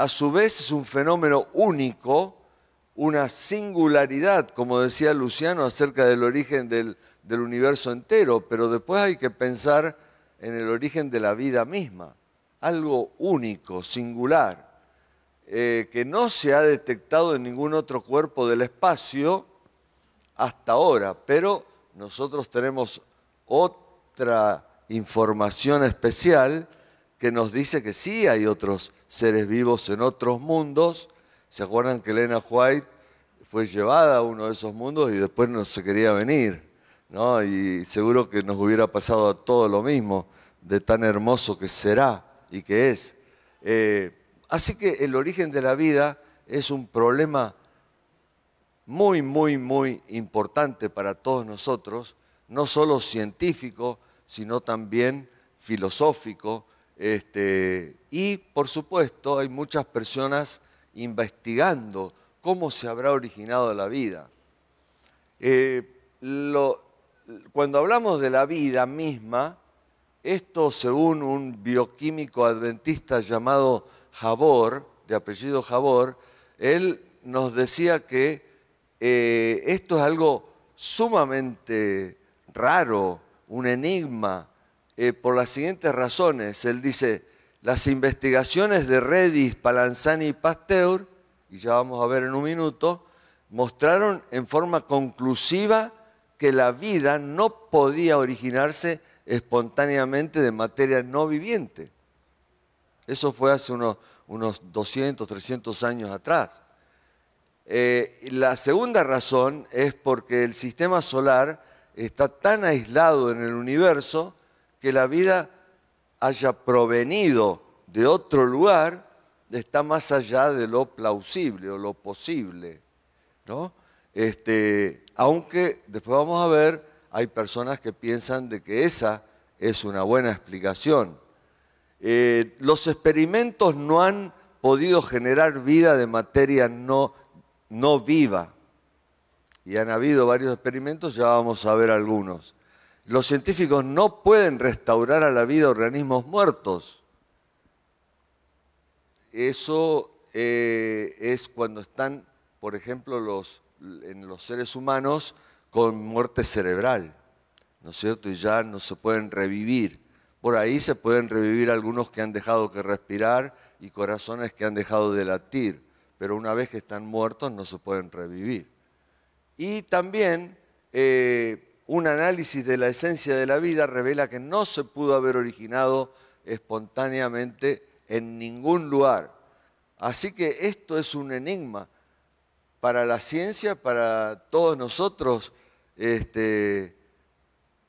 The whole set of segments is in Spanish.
a su vez es un fenómeno único, una singularidad, como decía Luciano, acerca del origen del, universo entero, pero después hay que pensar en el origen de la vida misma, algo único, singular, eh, que no se ha detectado en ningún otro cuerpo del espacio hasta ahora, pero nosotros tenemos otra información especial que nos dice que sí hay otros seres vivos en otros mundos. ¿Se acuerdan que Elena White fue llevada a uno de esos mundos y después no se quería venir? Y seguro que nos hubiera pasado a todo lo mismo, de tan hermoso que será y que es. Eh, así que el origen de la vida es un problema muy, muy, muy importante para todos nosotros, no solo científico, sino también filosófico, este, y por supuesto hay muchas personas investigando cómo se habrá originado la vida. Eh, cuando hablamos de la vida misma, esto según un bioquímico adventista llamado Jabor, de apellido Jabor, él nos decía que eh, esto es algo sumamente raro, un enigma, eh, por las siguientes razones. Él dice, las investigaciones de Redis, Palanzani y Pasteur, y ya vamos a ver en un minuto, mostraron en forma conclusiva que la vida no podía originarse espontáneamente de materia no viviente. Eso fue hace unos, 200, 300 años atrás. Eh, la segunda razón es porque el sistema solar está tan aislado en el universo que la vida haya provenido de otro lugar está más allá de lo plausible o lo posible, ¿no? Este, aunque después vamos a ver, hay personas que piensan de que esa es una buena explicación. Eh, los experimentos no han podido generar vida de materia no, no viva. Y han habido varios experimentos, ya vamos a ver algunos. Los científicos no pueden restaurar a la vida organismos muertos. Eso eh, es cuando están, por ejemplo, los, en los seres humanos con muerte cerebral, ¿no es cierto? Y ya no se pueden revivir. Por ahí se pueden revivir algunos que han dejado que respirar y corazones que han dejado de latir, pero una vez que están muertos no se pueden revivir. Y también eh, un análisis de la esencia de la vida revela que no se pudo haber originado espontáneamente en ningún lugar. Así que esto es un enigma para la ciencia, para todos nosotros, este,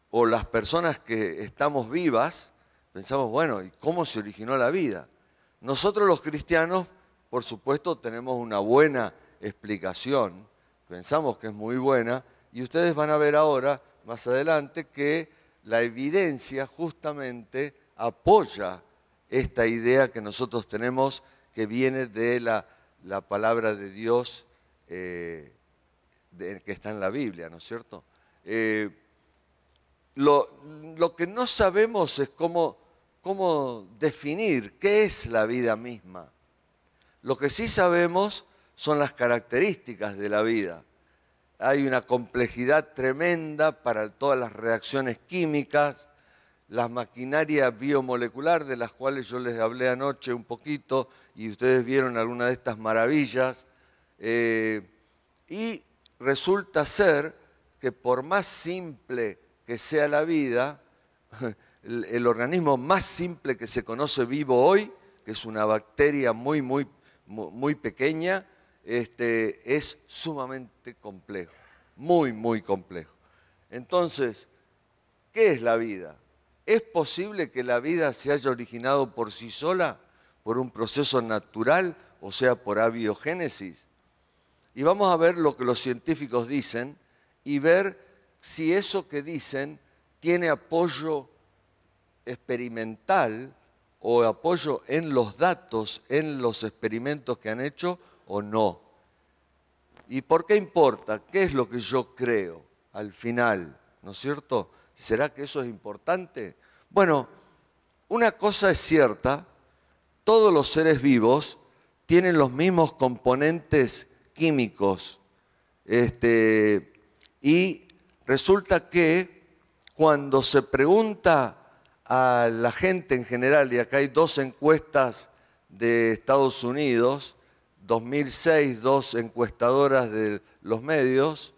o las personas que estamos vivas, pensamos, bueno, ¿y cómo se originó la vida? Nosotros los cristianos, por supuesto, tenemos una buena explicación, pensamos que es muy buena, y ustedes van a ver ahora más adelante que la evidencia justamente apoya esta idea que nosotros tenemos que viene de la, palabra de Dios eh, que está en la Biblia, ¿no es cierto? Eh, lo, que no sabemos es cómo, cómo definir qué es la vida misma. Lo que sí sabemos son las características de la vida hay una complejidad tremenda para todas las reacciones químicas, las maquinarias biomolecular de las cuales yo les hablé anoche un poquito y ustedes vieron alguna de estas maravillas. Eh, y resulta ser que por más simple que sea la vida, el, organismo más simple que se conoce vivo hoy, que es una bacteria muy, muy pequeña, este, es sumamente complejo, muy, muy complejo. Entonces, ¿qué es la vida? ¿Es posible que la vida se haya originado por sí sola, por un proceso natural, o sea, por abiogénesis? Y vamos a ver lo que los científicos dicen y ver si eso que dicen tiene apoyo experimental o apoyo en los datos, en los experimentos que han hecho, o no. ¿Y por qué importa? ¿Qué es lo que yo creo al final? ¿No es cierto? ¿Será que eso es importante? Bueno, una cosa es cierta, todos los seres vivos tienen los mismos componentes químicos. Este, y resulta que cuando se pregunta a la gente en general, y acá hay dos encuestas de Estados Unidos, 2006 dos encuestadoras de los medios,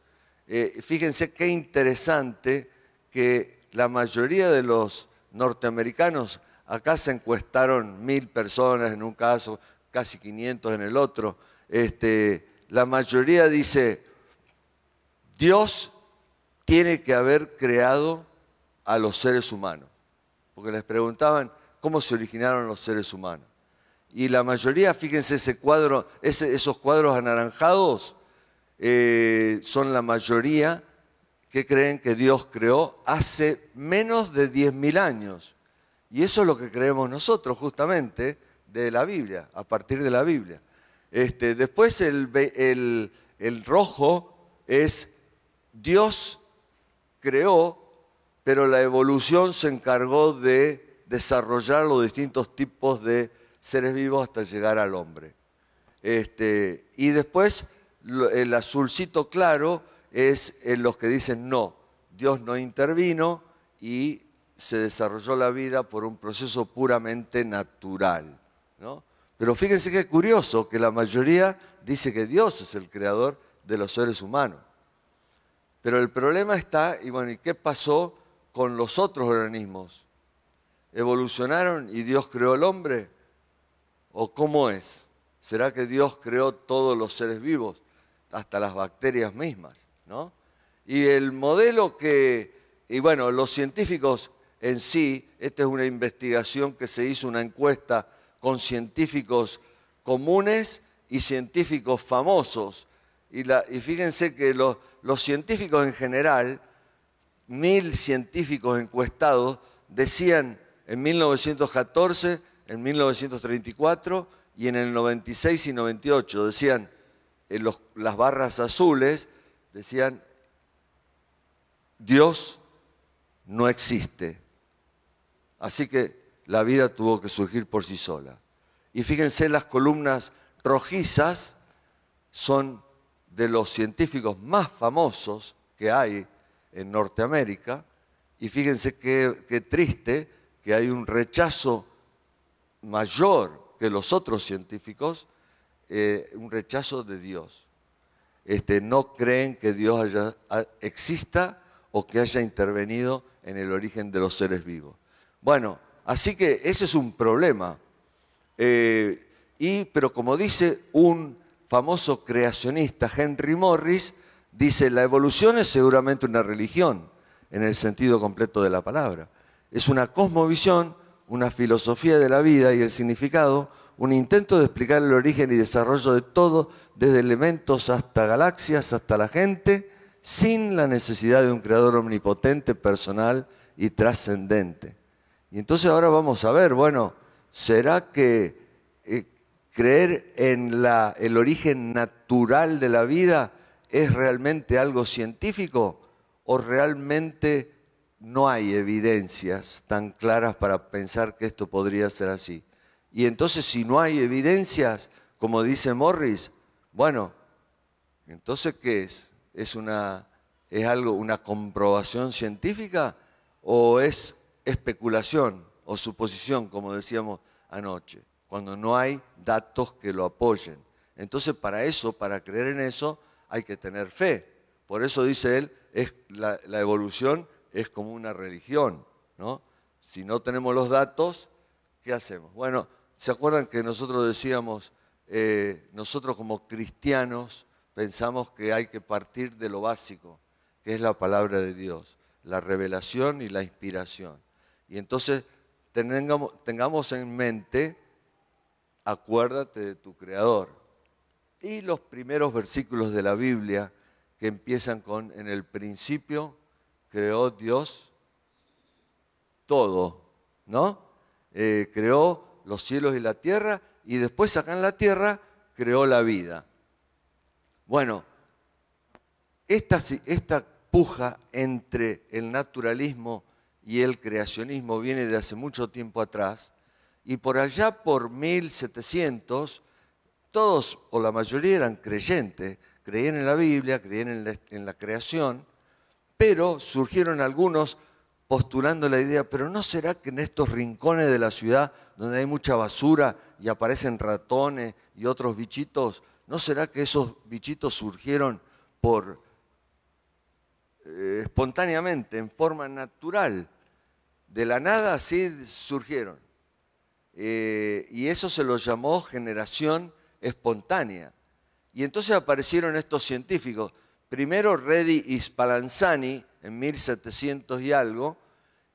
eh, fíjense qué interesante que la mayoría de los norteamericanos, acá se encuestaron mil personas en un caso, casi 500 en el otro, este, la mayoría dice, Dios tiene que haber creado a los seres humanos. Porque les preguntaban cómo se originaron los seres humanos y la mayoría, fíjense ese cuadro, esos cuadros anaranjados, eh, son la mayoría que creen que Dios creó hace menos de 10.000 años. Y eso es lo que creemos nosotros justamente de la Biblia, a partir de la Biblia. Este, después el, el rojo es Dios creó, pero la evolución se encargó de desarrollar los distintos tipos de seres vivos hasta llegar al hombre. Este, y después el azulcito claro es en eh, los que dicen no, Dios no intervino y se desarrolló la vida por un proceso puramente natural. ¿no? Pero fíjense qué curioso que la mayoría dice que Dios es el creador de los seres humanos. Pero el problema está, y bueno, ¿y qué pasó con los otros organismos? ¿Evolucionaron y Dios creó al hombre? ¿O cómo es? ¿Será que Dios creó todos los seres vivos, hasta las bacterias mismas? ¿no? Y el modelo que, y bueno, los científicos en sí, esta es una investigación que se hizo, una encuesta con científicos comunes y científicos famosos. Y, fíjense que los científicos en general, mil científicos encuestados, decían en 1914, en 1934 y en el 96 y 98. Decían, en eh, las barras azules, decían, Dios no existe. Así que la vida tuvo que surgir por sí sola. Y fíjense, las columnas rojizas son de los científicos más famosos que hay en Norteamérica. Y fíjense qué, qué triste que hay un rechazo mayor que los otros científicos eh, un rechazo de Dios. Este, no creen que Dios haya, exista o que haya intervenido en el origen de los seres vivos. Bueno, así que ese es un problema. Eh, y, pero como dice un famoso creacionista, Henry Morris, dice, la evolución es seguramente una religión, en el sentido completo de la palabra. Es una cosmovisión una filosofía de la vida y el significado, un intento de explicar el origen y desarrollo de todo, desde elementos hasta galaxias, hasta la gente, sin la necesidad de un creador omnipotente, personal y trascendente. Y entonces ahora vamos a ver, bueno, ¿será que eh, creer en la, el origen natural de la vida es realmente algo científico o realmente no hay evidencias tan claras para pensar que esto podría ser así. Y entonces si no hay evidencias, como dice Morris, bueno, entonces ¿qué es? ¿Es una es algo una comprobación científica o es especulación o suposición, como decíamos anoche, cuando no hay datos que lo apoyen? Entonces, para eso, para creer en eso, hay que tener fe. Por eso dice él, es la, la evolución es como una religión, ¿no? Si no tenemos los datos, ¿qué hacemos? Bueno, ¿se acuerdan que nosotros decíamos, eh, nosotros como cristianos pensamos que hay que partir de lo básico, que es la palabra de Dios, la revelación y la inspiración? Y entonces tengamos, tengamos en mente, acuérdate de tu Creador. Y los primeros versículos de la Biblia que empiezan con, en el principio creó Dios todo, ¿no? Eh, creó los cielos y la tierra y después acá en la tierra creó la vida. Bueno, esta, puja entre el naturalismo y el creacionismo viene de hace mucho tiempo atrás y por allá por 1700 todos o la mayoría eran creyentes, creían en la Biblia, creían en la creación pero surgieron algunos postulando la idea, pero ¿no será que en estos rincones de la ciudad donde hay mucha basura y aparecen ratones y otros bichitos, ¿no será que esos bichitos surgieron por eh, espontáneamente, en forma natural? De la nada así surgieron. Eh, y eso se lo llamó generación espontánea. Y entonces aparecieron estos científicos primero Redi y Spallanzani en 1700 y algo,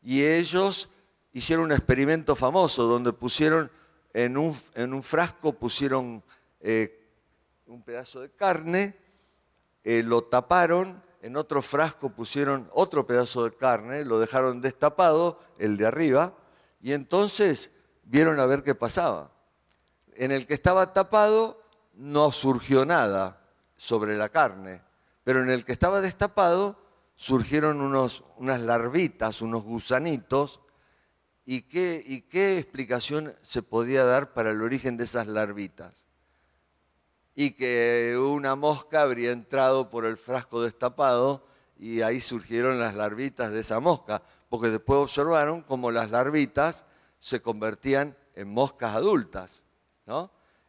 y ellos hicieron un experimento famoso donde pusieron en un, frasco pusieron eh, un pedazo de carne, eh, lo taparon, en otro frasco pusieron otro pedazo de carne, lo dejaron destapado, el de arriba, y entonces vieron a ver qué pasaba. En el que estaba tapado no surgió nada sobre la carne, pero en el que estaba destapado surgieron unos, unas larvitas, unos gusanitos, ¿Y qué, ¿Y qué, explicación se podía dar para el origen de esas larvitas? Y que una mosca habría entrado por el frasco destapado y ahí surgieron las larvitas de esa mosca, porque después observaron cómo las larvitas se convertían en moscas adultas.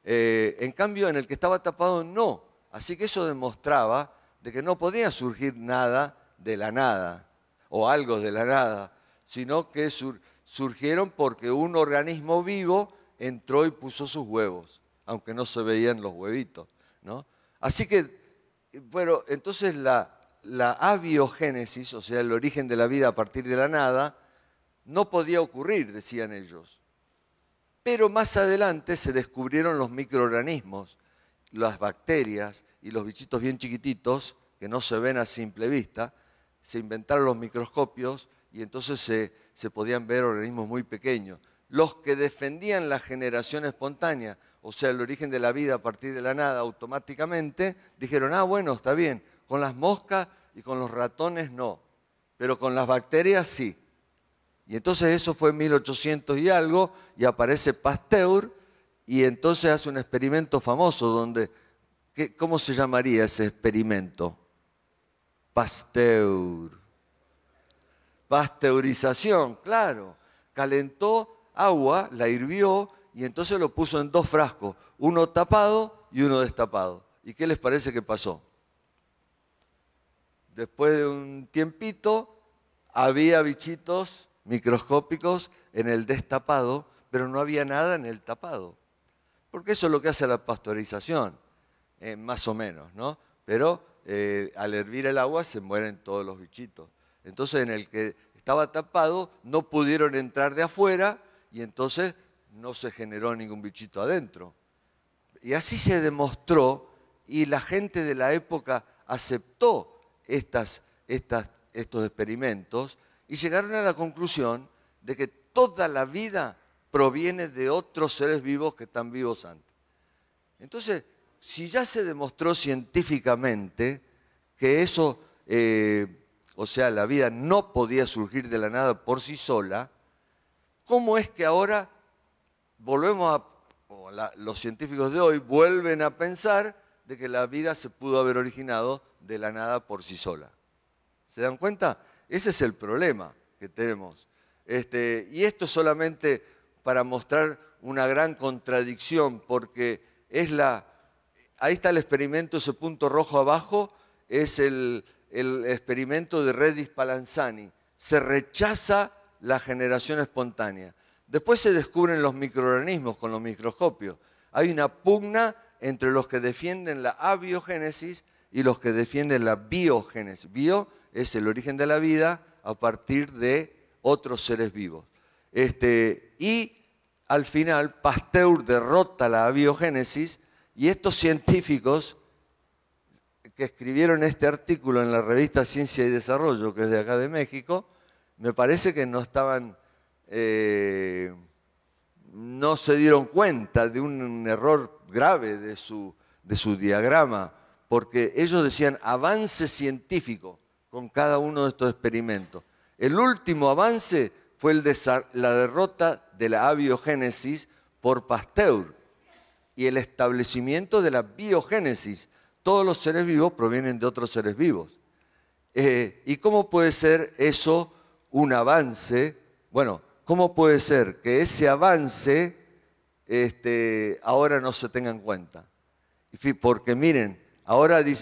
Eh, en cambio, en el que estaba tapado no. Así que eso demostraba de que no podía surgir nada de la nada o algo de la nada, sino que surgieron porque un organismo vivo entró y puso sus huevos, aunque no se veían los huevitos. ¿no? Así que, bueno, entonces la, la abiogénesis, o sea, el origen de la vida a partir de la nada, no podía ocurrir, decían ellos. Pero más adelante se descubrieron los microorganismos las bacterias y los bichitos bien chiquititos, que no se ven a simple vista, se inventaron los microscopios y entonces se, podían ver organismos muy pequeños. Los que defendían la generación espontánea, o sea, el origen de la vida a partir de la nada automáticamente, dijeron, ah, bueno, está bien, con las moscas y con los ratones no, pero con las bacterias sí. Y entonces eso fue en 1800 y algo, y aparece Pasteur, y entonces hace un experimento famoso donde, ¿cómo se llamaría ese experimento? Pasteur. Pasteurización, claro. Calentó agua, la hirvió y entonces lo puso en dos frascos, uno tapado y uno destapado. ¿Y qué les parece que pasó? Después de un tiempito había bichitos microscópicos en el destapado, pero no había nada en el tapado. Porque eso es lo que hace la pasteurización, eh, más o menos, ¿no? Pero eh, al hervir el agua se mueren todos los bichitos. Entonces en el que estaba tapado no pudieron entrar de afuera y entonces no se generó ningún bichito adentro. Y así se demostró y la gente de la época aceptó estos experimentos y llegaron a la conclusión de que toda la vida proviene de otros seres vivos que están vivos antes. Entonces, si ya se demostró científicamente que eso, eh, o sea, la vida no podía surgir de la nada por sí sola, ¿cómo es que ahora volvemos a, o los científicos de hoy vuelven a pensar de que la vida se pudo haber originado de la nada por sí sola? ¿Se dan cuenta? Ese es el problema que tenemos. Este, y esto solamente para mostrar una gran contradicción, porque es la, ahí está el experimento, ese punto rojo abajo, es el, el experimento de Redis Palanzani. Se rechaza la generación espontánea. Después se descubren los microorganismos con los microscopios. Hay una pugna entre los que defienden la abiogénesis y los que defienden la biogénesis. Bio es el origen de la vida a partir de otros seres vivos. Este, y al final Pasteur derrota la biogénesis y estos científicos que escribieron este artículo en la revista Ciencia y Desarrollo, que es de acá de México, me parece que no estaban, eh, no se dieron cuenta de un error grave de su, de su diagrama, porque ellos decían avance científico con cada uno de estos experimentos. El último avance fue la derrota de la abiogénesis por Pasteur y el establecimiento de la biogénesis. Todos los seres vivos provienen de otros seres vivos. Eh, ¿Y cómo puede ser eso un avance? Bueno, ¿cómo puede ser que ese avance este, ahora no se tenga en cuenta? Porque miren, ahora en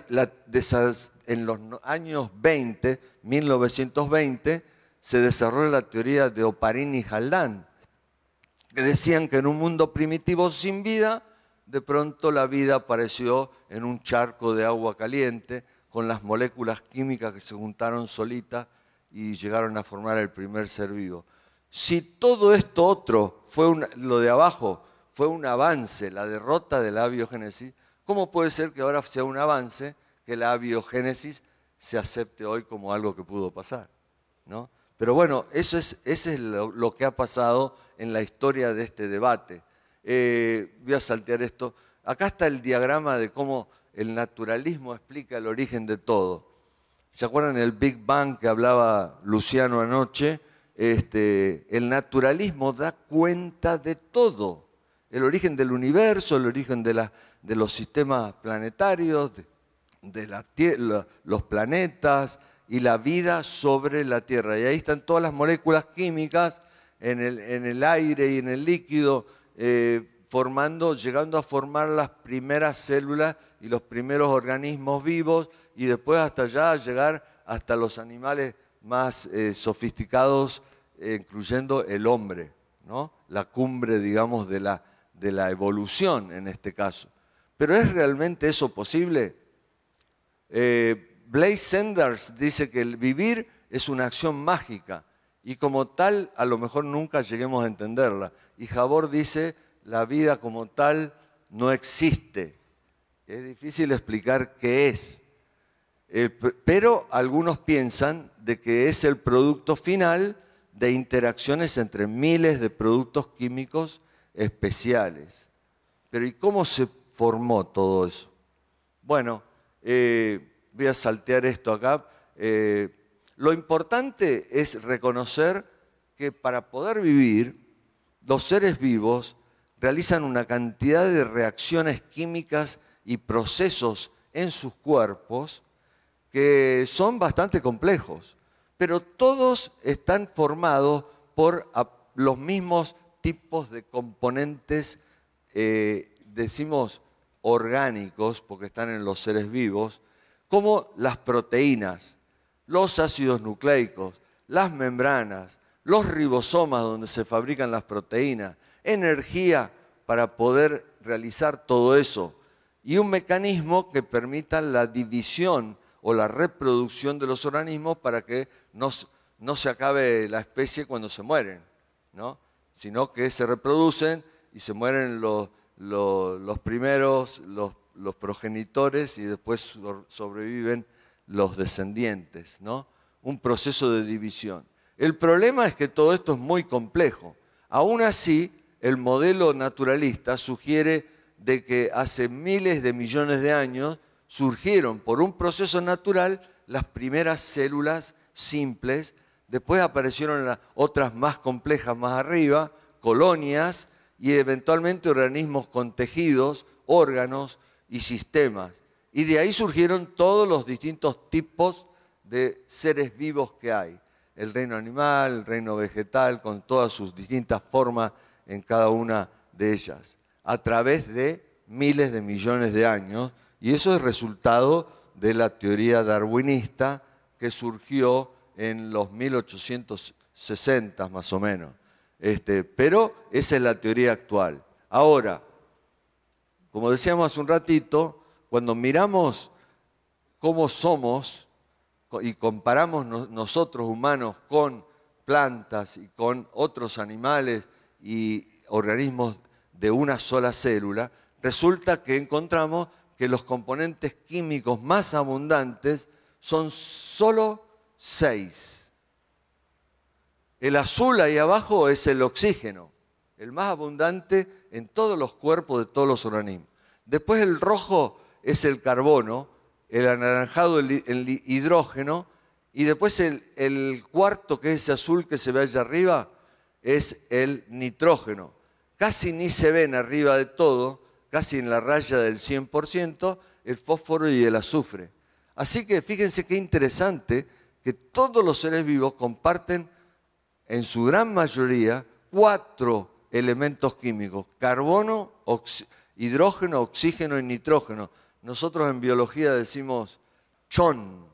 los años 20, 1920, se desarrolla la teoría de Oparin y Haldán, que decían que en un mundo primitivo sin vida, de pronto la vida apareció en un charco de agua caliente con las moléculas químicas que se juntaron solitas y llegaron a formar el primer ser vivo. Si todo esto otro fue lo de abajo fue un avance, la derrota de la biogénesis, ¿cómo puede ser que ahora sea un avance que la biogénesis se acepte hoy como algo que pudo pasar? ¿no? Pero bueno, eso es, lo, que ha pasado en la historia de este debate. Eh, voy a saltear esto. Acá está el diagrama de cómo el naturalismo explica el origen de todo. ¿Se acuerdan del Big Bang que hablaba Luciano anoche? Este, el naturalismo da cuenta de todo. El origen del universo, el origen de, los sistemas planetarios, de, los planetas, y la vida sobre la tierra. Y ahí están todas las moléculas químicas en el, en el aire y en el líquido, eh, formando, llegando a formar las primeras células y los primeros organismos vivos, y después hasta allá llegar hasta los animales más eh, sofisticados, eh, incluyendo el hombre, ¿no? la cumbre, digamos, de la, de la evolución en este caso. Pero ¿es realmente eso posible? Blaise Sanders dice que el vivir es una acción mágica y como tal a lo mejor nunca lleguemos a entenderla. Y Javor dice, la vida como tal no existe. Es difícil explicar qué es. Eh, pero algunos piensan de que es el producto final de interacciones entre miles de productos químicos especiales. Pero ¿y cómo se formó todo eso? Bueno, eh, voy a saltear esto acá. Eh, lo importante es reconocer que para poder vivir, los seres vivos realizan una cantidad de reacciones químicas y procesos en sus cuerpos que son bastante complejos, pero todos están formados por los mismos tipos de componentes, eh, decimos orgánicos, porque están en los seres vivos, como las proteínas, los ácidos nucleicos, las membranas, los ribosomas donde se fabrican las proteínas, energía para poder realizar todo eso y un mecanismo que permita la división o la reproducción de los organismos para que no, no se acabe la especie cuando se mueren, ¿no? sino que se reproducen y se mueren los, los, los primeros, los los progenitores y después sobreviven los descendientes, ¿no? Un proceso de división. El problema es que todo esto es muy complejo. Aún así, el modelo naturalista sugiere de que hace miles de millones de años surgieron por un proceso natural las primeras células simples, después aparecieron las otras más complejas más arriba, colonias y eventualmente organismos con tejidos, órganos, y sistemas. Y de ahí surgieron todos los distintos tipos de seres vivos que hay. El reino animal, el reino vegetal, con todas sus distintas formas en cada una de ellas, a través de miles de millones de años. Y eso es resultado de la teoría darwinista que surgió en los 1860 más o menos. Este, pero esa es la teoría actual. Ahora, como decíamos hace un ratito, cuando miramos cómo somos y comparamos nosotros humanos con plantas y con otros animales y organismos de una sola célula, resulta que encontramos que los componentes químicos más abundantes son solo seis. El azul ahí abajo es el oxígeno el más abundante en todos los cuerpos de todos los organismos. Después el rojo es el carbono, el anaranjado el, hidrógeno, y después el, el cuarto, que es ese azul que se ve allá arriba, es el nitrógeno. Casi ni se ven arriba de todo, casi en la raya del 100%, el fósforo y el azufre. Así que fíjense qué interesante que todos los seres vivos comparten en su gran mayoría cuatro elementos químicos, carbono, hidrógeno, oxígeno y nitrógeno. Nosotros en biología decimos chon,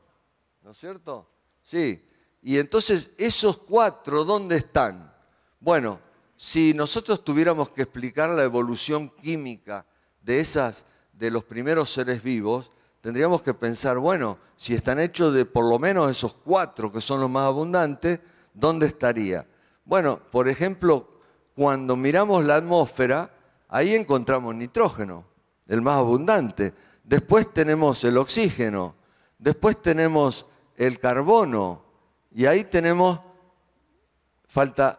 ¿no es cierto? Sí. Y entonces, esos cuatro, ¿dónde están? Bueno, si nosotros tuviéramos que explicar la evolución química de esas, de los primeros seres vivos, tendríamos que pensar, bueno, si están hechos de por lo menos esos cuatro que son los más abundantes, ¿dónde estaría? Bueno, por ejemplo, cuando miramos la atmósfera, ahí encontramos nitrógeno, el más abundante. Después tenemos el oxígeno, después tenemos el carbono y ahí tenemos, falta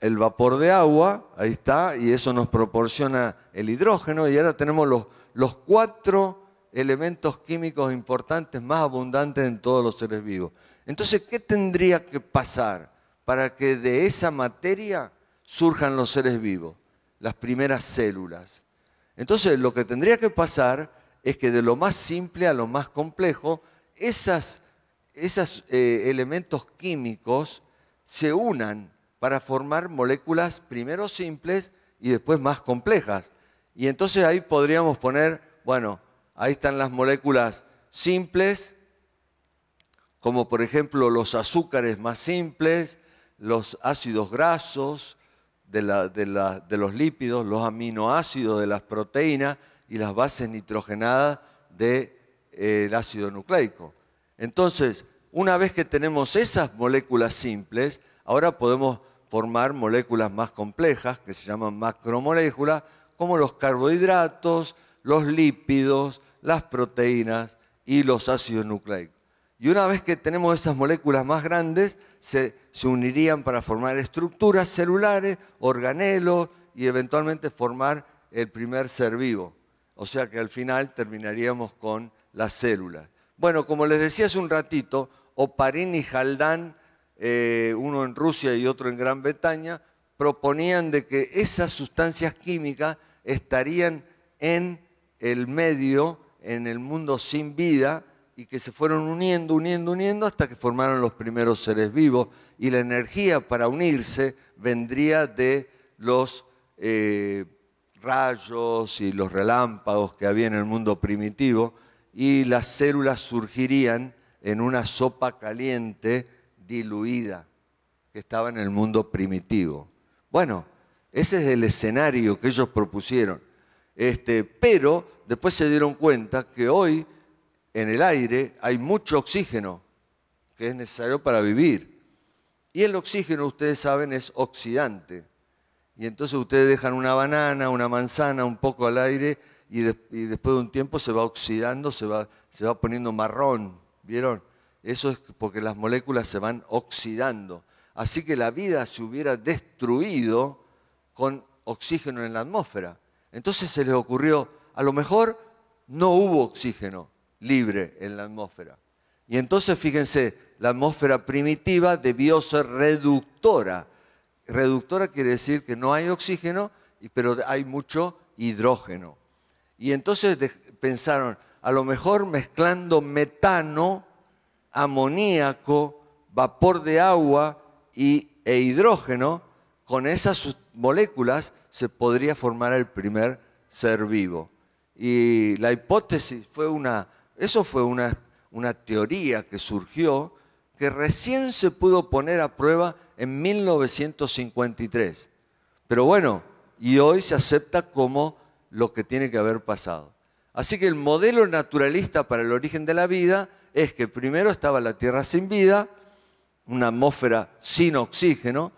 el vapor de agua, ahí está, y eso nos proporciona el hidrógeno y ahora tenemos los, los cuatro elementos químicos importantes más abundantes en todos los seres vivos. Entonces, ¿qué tendría que pasar para que de esa materia surjan los seres vivos, las primeras células. Entonces lo que tendría que pasar es que de lo más simple a lo más complejo, esos eh, elementos químicos se unan para formar moléculas primero simples y después más complejas. Y entonces ahí podríamos poner, bueno, ahí están las moléculas simples, como por ejemplo los azúcares más simples, los ácidos grasos, de, los lípidos, los aminoácidos de las proteínas y las bases nitrogenadas del eh, ácido nucleico. Entonces, una vez que tenemos esas moléculas simples, ahora podemos formar moléculas más complejas, que se llaman macromoléculas, como los carbohidratos, los lípidos, las proteínas y los ácidos nucleicos. Y una vez que tenemos esas moléculas más grandes, se, unirían para formar estructuras celulares, organelos y eventualmente formar el primer ser vivo. O sea que al final terminaríamos con las células. Bueno, como les decía hace un ratito, Oparin y Haldán, eh, uno en Rusia y otro en Gran Bretaña, proponían de que esas sustancias químicas estarían en el medio, en el mundo sin vida, y que se fueron uniendo, uniendo, uniendo hasta que formaron los primeros seres vivos y la energía para unirse vendría de los eh, rayos y los relámpagos que había en el mundo primitivo y las células surgirían en una sopa caliente diluida que estaba en el mundo primitivo. Bueno, ese es el escenario que ellos propusieron. Este, pero después se dieron cuenta que hoy en el aire hay mucho oxígeno que es necesario para vivir. Y el oxígeno, ustedes saben, es oxidante. Y entonces ustedes dejan una banana, una manzana, un poco al aire y, y después de un tiempo se va oxidando, se va, se va poniendo marrón. ¿Vieron? Eso es porque las moléculas se van oxidando. Así que la vida se hubiera destruido con oxígeno en la atmósfera. Entonces se les ocurrió, a lo mejor no hubo oxígeno, libre en la atmósfera. Y entonces, fíjense, la atmósfera primitiva debió ser reductora. Reductora quiere decir que no hay oxígeno, pero hay mucho hidrógeno. Y entonces pensaron, a lo mejor mezclando metano, amoníaco, vapor de agua y, e hidrógeno, con esas moléculas se podría formar el primer ser vivo. Y la hipótesis fue una eso fue una, una teoría que surgió que recién se pudo poner a prueba en 1953. Pero bueno, y hoy se acepta como lo que tiene que haber pasado. Así que el modelo naturalista para el origen de la vida es que primero estaba la Tierra sin vida, una atmósfera sin oxígeno,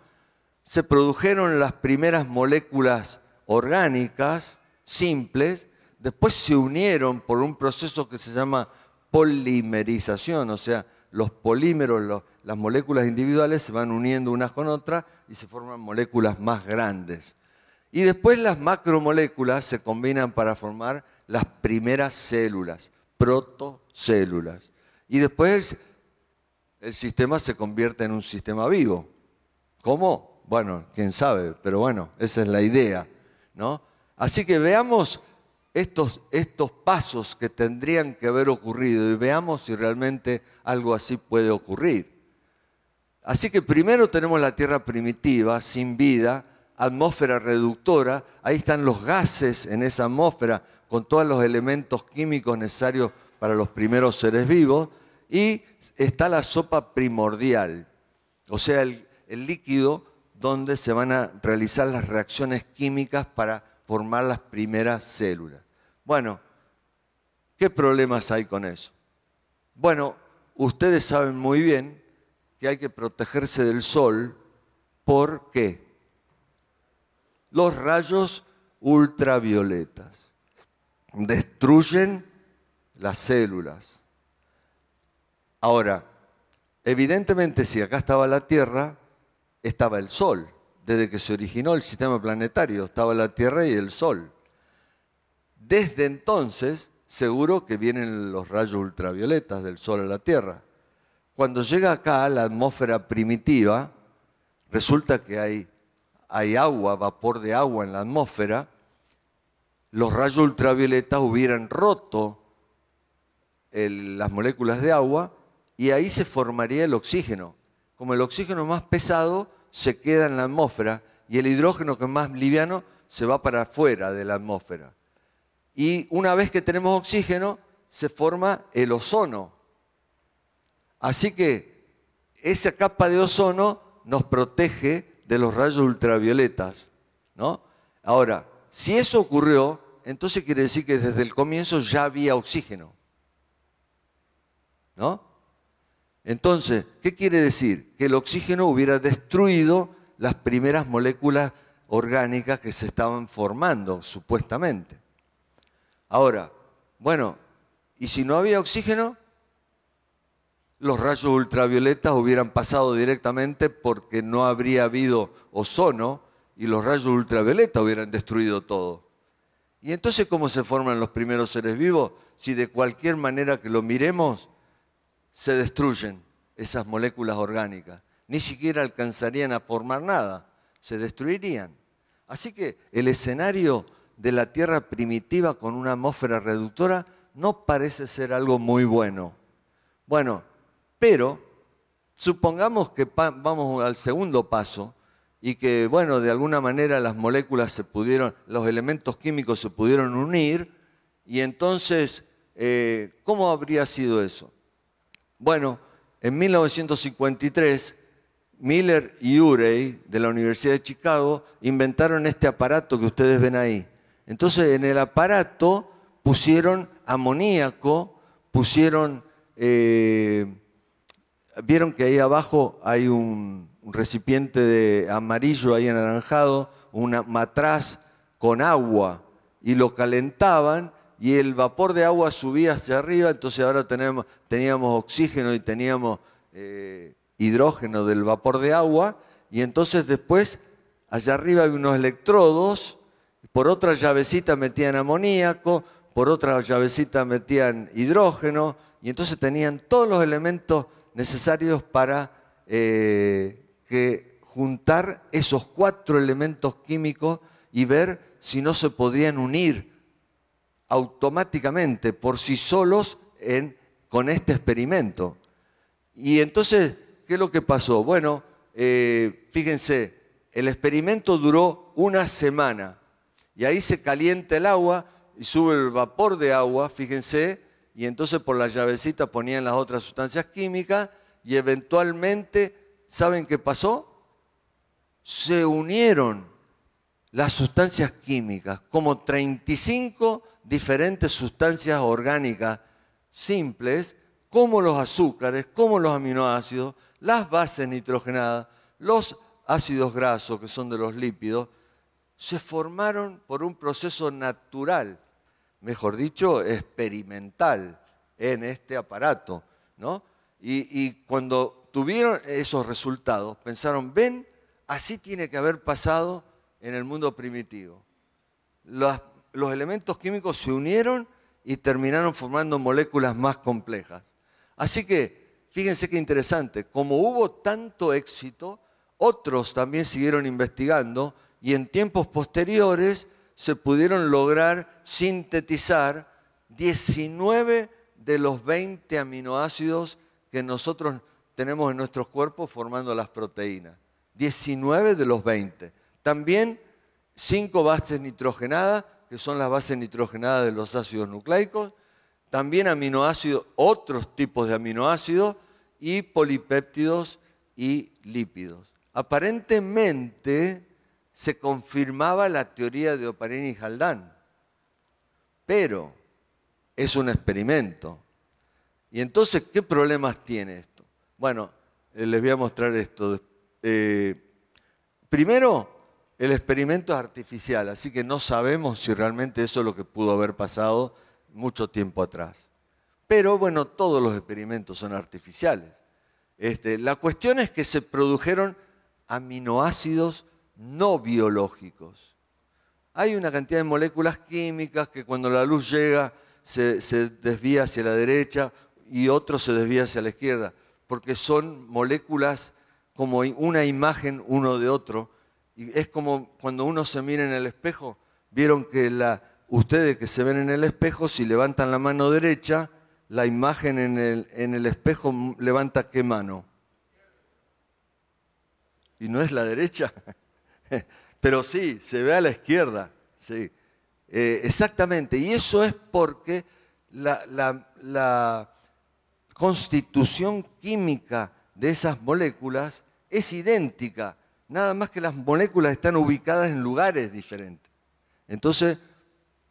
se produjeron las primeras moléculas orgánicas simples Después se unieron por un proceso que se llama polimerización, o sea, los polímeros, las moléculas individuales se van uniendo unas con otras y se forman moléculas más grandes. Y después las macromoléculas se combinan para formar las primeras células, protocélulas. Y después el sistema se convierte en un sistema vivo. ¿Cómo? Bueno, quién sabe, pero bueno, esa es la idea, ¿no? Así que veamos estos, estos pasos que tendrían que haber ocurrido y veamos si realmente algo así puede ocurrir. Así que primero tenemos la Tierra primitiva, sin vida, atmósfera reductora, ahí están los gases en esa atmósfera con todos los elementos químicos necesarios para los primeros seres vivos, y está la sopa primordial, o sea, el, el líquido donde se van a realizar las reacciones químicas para formar las primeras células. Bueno, ¿qué problemas hay con eso? Bueno, ustedes saben muy bien que hay que protegerse del sol. ¿Por qué? Los rayos ultravioletas destruyen las células. Ahora, evidentemente si acá estaba la Tierra, estaba el Sol. Desde que se originó el sistema planetario, estaba la Tierra y el Sol. Desde entonces, seguro que vienen los rayos ultravioletas del Sol a la Tierra. Cuando llega acá a la atmósfera primitiva, resulta que hay, agua, vapor de agua en la atmósfera, los rayos ultravioletas hubieran roto las moléculas de agua y ahí se formaría el oxígeno. Como el oxígeno más pesado se queda en la atmósfera y el hidrógeno que es más liviano se va para afuera de la atmósfera y una vez que tenemos oxígeno se forma el ozono. Así que esa capa de ozono nos protege de los rayos ultravioletas, ¿no? Ahora, si eso ocurrió, entonces quiere decir que desde el comienzo ya había oxígeno. ¿No? Entonces, ¿qué quiere decir? Que el oxígeno hubiera destruido las primeras moléculas orgánicas que se estaban formando, supuestamente. Ahora, bueno, ¿y si no había oxígeno? Los rayos ultravioletas hubieran pasado directamente porque no habría habido ozono y los rayos ultravioletas hubieran destruido todo. ¿Y entonces cómo se forman los primeros seres vivos? Si de cualquier manera que lo miremos, se destruyen esas moléculas orgánicas. Ni siquiera alcanzarían a formar nada, se destruirían. Así que el escenario de la Tierra primitiva con una atmósfera reductora no parece ser algo muy bueno. Bueno, pero supongamos que vamos al segundo paso y que, bueno, de alguna manera las moléculas se pudieron, los elementos químicos se pudieron unir y entonces, eh, ¿cómo habría sido eso? Bueno, en 1953, Miller y Urey de la Universidad de Chicago inventaron este aparato que ustedes ven ahí entonces en el aparato pusieron amoníaco, pusieron, eh, vieron que ahí abajo hay un, recipiente de amarillo ahí anaranjado, una matraz con agua y lo calentaban y el vapor de agua subía hacia arriba, entonces ahora tenemos, teníamos oxígeno y teníamos eh, hidrógeno del vapor de agua y entonces después allá arriba hay unos electrodos por otra llavecita metían amoníaco, por otra llavecita metían hidrógeno, y entonces tenían todos los elementos necesarios para eh, juntar esos cuatro elementos químicos y ver si no se podían unir automáticamente por sí solos con este experimento. Y entonces, ¿qué es lo que pasó? Bueno, eh, fíjense, el experimento duró una semana y ahí se calienta el agua y sube el vapor de agua, fíjense, y entonces por la llavecita ponían las otras sustancias químicas y eventualmente, ¿saben qué pasó? Se unieron las sustancias químicas, como 35 diferentes sustancias orgánicas simples, como los azúcares, como los aminoácidos, las bases nitrogenadas, los ácidos grasos, que son de los lípidos, se formaron por un proceso natural, mejor dicho, experimental en este aparato, ¿no? Y, cuando tuvieron esos resultados, pensaron, ven, así tiene que haber pasado en el mundo primitivo. Los, los elementos químicos se unieron y terminaron formando moléculas más complejas. Así que, fíjense qué interesante, como hubo tanto éxito, otros también siguieron investigando, y en tiempos posteriores se pudieron lograr sintetizar 19 de los 20 aminoácidos que nosotros tenemos en nuestros cuerpos formando las proteínas. 19 de los 20. También 5 bases nitrogenadas, que son las bases nitrogenadas de los ácidos nucleicos, también aminoácidos, otros tipos de aminoácidos y polipéptidos y lípidos. Aparentemente, se confirmaba la teoría de Oparini y Haldán. Pero es un experimento. Y entonces, ¿qué problemas tiene esto? Bueno, eh, les voy a mostrar esto. Eh, primero, el experimento es artificial, así que no sabemos si realmente eso es lo que pudo haber pasado mucho tiempo atrás. Pero bueno, todos los experimentos son artificiales. Este, la cuestión es que se produjeron aminoácidos no biológicos. Hay una cantidad de moléculas químicas que cuando la luz llega se, desvía hacia la derecha y otro se desvía hacia la izquierda, porque son moléculas como una imagen uno de otro. Y es como cuando uno se mira en el espejo, vieron que ustedes que se ven en el espejo, si levantan la mano derecha, la imagen en el espejo levanta qué mano. Y no es la derecha. Pero sí, se ve a la izquierda, sí. Eh, exactamente, y eso es porque la, constitución química de esas moléculas es idéntica, nada más que las moléculas están ubicadas en lugares diferentes. Entonces,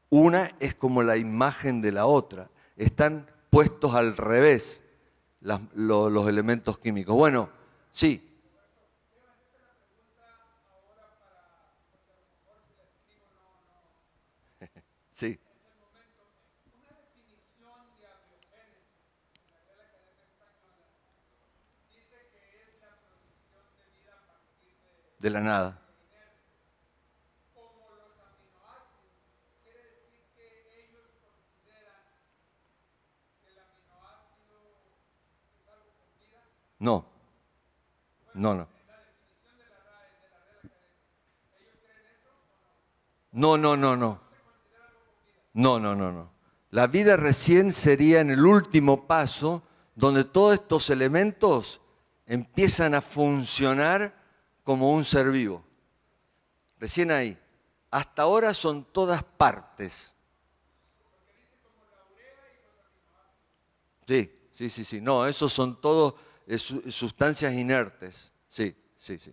una es como la imagen de la otra, están puestos al revés los elementos químicos. Bueno, sí, de la nada ¿como los aminoácidos? ¿quiere decir que ellos consideran que el aminoácido es algo que no no, no ¿en la definición de la red ellos creen no, no, no, no no, no, no la vida recién sería en el último paso donde todos estos elementos empiezan a funcionar como un ser vivo. Recién ahí. Hasta ahora son todas partes. Sí, sí, sí, sí. No, esos son todos eh, sustancias inertes. Sí, sí, sí.